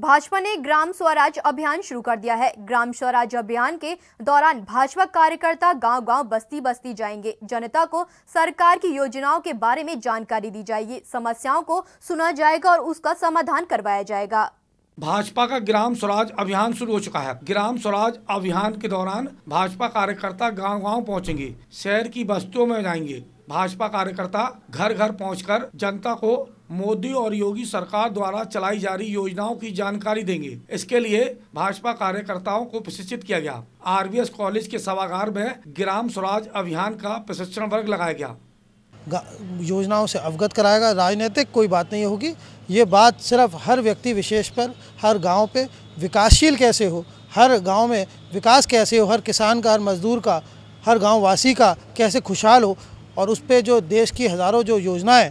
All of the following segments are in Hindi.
भाजपा ने ग्राम स्वराज अभियान शुरू कर दिया है ग्राम स्वराज अभियान के दौरान भाजपा कार्यकर्ता गांव-गांव बस्ती बस्ती जाएंगे जनता को सरकार की योजनाओं के बारे में जानकारी दी जाएगी समस्याओं को सुना जाएगा और उसका समाधान करवाया जाएगा भाजपा का ग्राम स्वराज अभियान शुरू हो चुका है ग्राम स्वराज अभियान के दौरान भाजपा कार्यकर्ता गांव-गांव पहुंचेंगे शहर की बस्तियों में जाएंगे भाजपा कार्यकर्ता घर घर पहुंचकर जनता को मोदी और योगी सरकार द्वारा चलाई जा रही योजनाओं की जानकारी देंगे इसके लिए भाजपा कार्यकर्ताओं को प्रशिक्षित किया गया आरबीएस कॉलेज के सभागार में ग्राम स्वराज अभियान का प्रशिक्षण वर्ग लगाया गया योजनाओं से अवगत कराएगा राजनीतिक कोई बात नहीं होगी ये बात सिर्फ हर व्यक्ति विशेष पर हर गांव पे विकासशील कैसे हो हर गांव में विकास कैसे हो हर किसान का हर मजदूर का हर गाँव वासी का कैसे खुशहाल हो और उस पर जो देश की हज़ारों जो योजनाएँ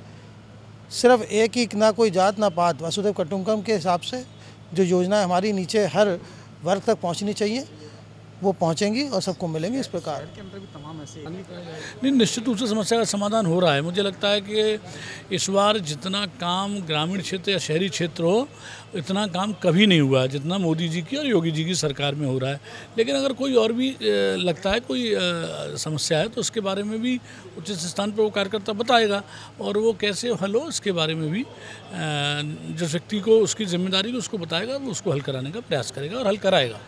सिर्फ एक ही ना कोई जात ना पात वासुदेव कटुमकम के हिसाब से जो योजनाएँ हमारी नीचे हर वर्ग तक पहुँचनी चाहिए वो पहुंचेंगी और सबको मिलेंगी इस प्रकार हाँ नहीं निश्चित रूप से समस्या का समाधान हो रहा है मुझे लगता है कि इस बार जितना काम ग्रामीण क्षेत्र या शहरी क्षेत्र हो इतना काम कभी नहीं हुआ है जितना मोदी जी की और योगी जी की सरकार में हो रहा है लेकिन अगर कोई और भी लगता है कोई समस्या है तो उसके बारे में भी उचित स्थान पर वो कार्यकर्ता बताएगा और वो कैसे हल हो इसके बारे में भी जिस व्यक्ति को उसकी जिम्मेदारी उसको बताएगा वो उसको हल कराने का प्रयास करेगा और हल कराएगा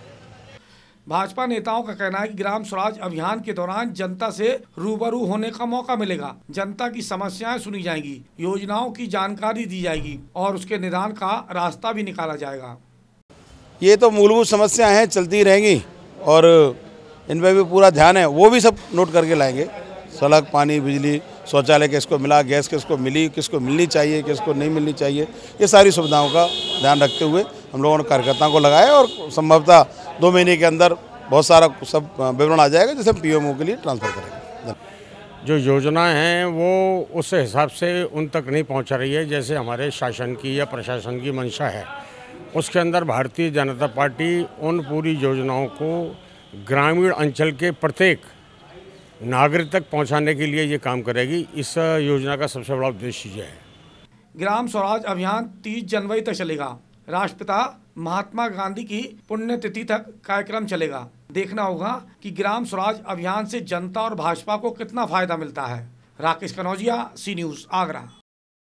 भाजपा नेताओं का कहना है कि ग्राम स्वराज अभियान के दौरान जनता से रूबरू होने का मौका मिलेगा जनता की समस्याएं सुनी जाएंगी योजनाओं की जानकारी दी जाएगी और उसके निदान का रास्ता भी निकाला जाएगा ये तो मूलभूत समस्याएं हैं चलती रहेंगी और इन पर भी पूरा ध्यान है वो भी सब नोट करके लाएंगे सड़क पानी बिजली शौचालय किसको मिला गैस किसको मिली किसको मिलनी चाहिए किसको नहीं मिलनी चाहिए ये सारी सुविधाओं का ध्यान रखते हुए हम लोगों ने कार्यकर्ताओं को लगाया और संभवतः दो महीने के अंदर बहुत सारा सब विवरण आ जाएगा जिसे हम पीएमओ के लिए ट्रांसफ़र करेंगे जो योजनाएं हैं वो उस हिसाब से उन तक नहीं पहुंच रही है जैसे हमारे शासन की या प्रशासन की मंशा है उसके अंदर भारतीय जनता पार्टी उन पूरी योजनाओं को ग्रामीण अंचल के प्रत्येक नागरिक तक पहुंचाने के लिए ये काम करेगी इस योजना का सबसे बड़ा उद्देश्य यह है ग्राम स्वराज अभियान 30 जनवरी तक चलेगा राष्ट्रपिता महात्मा गांधी की पुण्यतिथि तक कार्यक्रम चलेगा देखना होगा कि ग्राम स्वराज अभियान से जनता और भाजपा को कितना फायदा मिलता है राकेश कनौजिया सी न्यूज़ आगरा